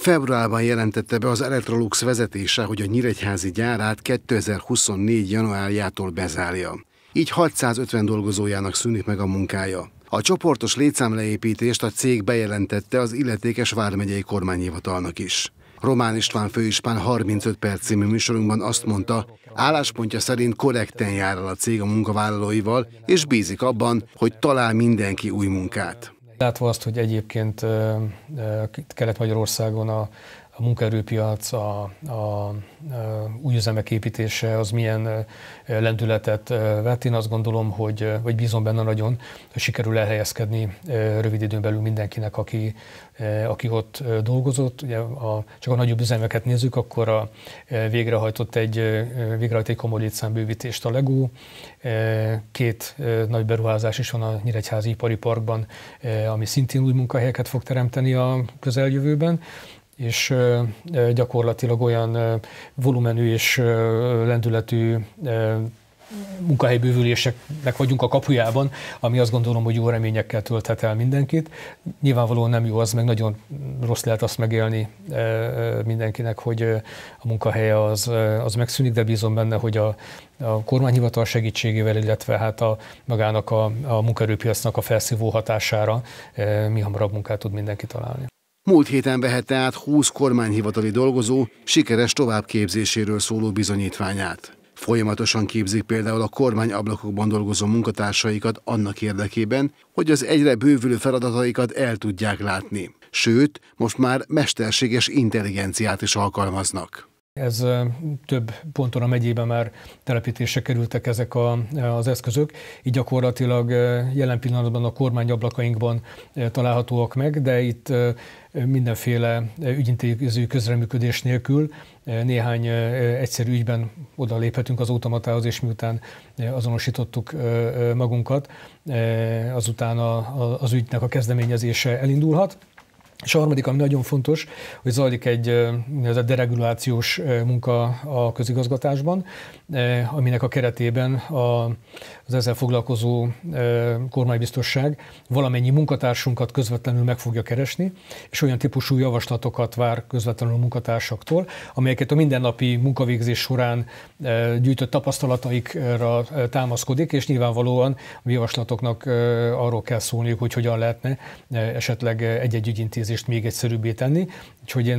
Februárban jelentette be az Electrolux vezetése, hogy a nyíregyházi gyárát 2024. januárjától bezárja. Így 650 dolgozójának szűnik meg a munkája. A csoportos létszámleépítést a cég bejelentette az illetékes vármegyei kormányhivatalnak is. Román István főispán 35 perc című műsorunkban azt mondta, álláspontja szerint korrekten jár el a cég a munkavállalóival, és bízik abban, hogy talál mindenki új munkát. Látva azt, hogy egyébként Kelet-Magyarországon a, a munkaerőpiac, a, a, a új üzemek építése, az milyen lendületet vett. Én azt gondolom, hogy, vagy bízom benne nagyon, hogy sikerül elhelyezkedni rövid időn belül mindenkinek, aki, aki ott dolgozott. Ugye a, csak a nagyobb üzemeket nézzük, akkor a, végrehajtott egy, végrehajtott egy komoly létszámbővítést a Lego. Két nagy beruházás is van a Nyíregyházi Ipari Parkban, ami szintén új munkahelyeket fog teremteni a közeljövőben és gyakorlatilag olyan volumenű és lendületű munkahelybővüléseknek vagyunk a kapujában, ami azt gondolom, hogy jó reményekkel tölthet el mindenkit. Nyilvánvalóan nem jó az, meg nagyon rossz lehet azt megélni mindenkinek, hogy a munkahelye az, az megszűnik, de bízom benne, hogy a, a kormányhivatal segítségével, illetve hát a, magának a, a munkaerőpiacnak a felszívó hatására mi hamarabb munkát tud mindenki találni. Múlt héten vehette át 20 kormányhivatali dolgozó sikeres továbbképzéséről szóló bizonyítványát. Folyamatosan képzik például a kormányablakokban dolgozó munkatársaikat annak érdekében, hogy az egyre bővülő feladataikat el tudják látni. Sőt, most már mesterséges intelligenciát is alkalmaznak. Ez több ponton a megyében már telepítésre kerültek ezek a, az eszközök, így gyakorlatilag jelen pillanatban a kormányablakainkban találhatóak meg, de itt mindenféle ügyintéző közreműködés nélkül néhány egyszerű ügyben oda léphetünk az automatához, és miután azonosítottuk magunkat, azután az ügynek a kezdeményezése elindulhat. És a harmadik, ami nagyon fontos, hogy zajlik egy ez a deregulációs munka a közigazgatásban, aminek a keretében a, az ezzel foglalkozó kormánybiztosság valamennyi munkatársunkat közvetlenül meg fogja keresni, és olyan típusú javaslatokat vár közvetlenül a munkatársaktól, amelyeket a mindennapi munkavégzés során gyűjtött tapasztalataikra támaszkodik, és nyilvánvalóan a javaslatoknak arról kell szólniuk, hogy hogyan lehetne esetleg egy-egy ügyintézést rendelkezést még egyszerűbbé tenni. Úgyhogy én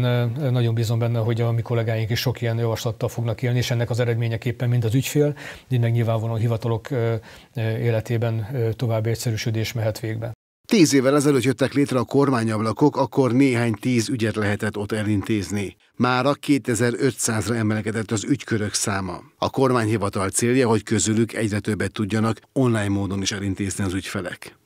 nagyon bízom benne, hogy a mi kollégáink is sok ilyen javaslattal fognak élni, és ennek az eredményeképpen mind az ügyfél, mind meg nyilvánvalóan a hivatalok életében további egyszerűsödés mehet végbe. Tíz évvel ezelőtt jöttek létre a kormányablakok, akkor néhány tíz ügyet lehetett ott elintézni. Mára 2500-ra emelkedett az ügykörök száma. A kormányhivatal célja, hogy közülük egyre többet tudjanak online módon is elintézni az ügyfelek.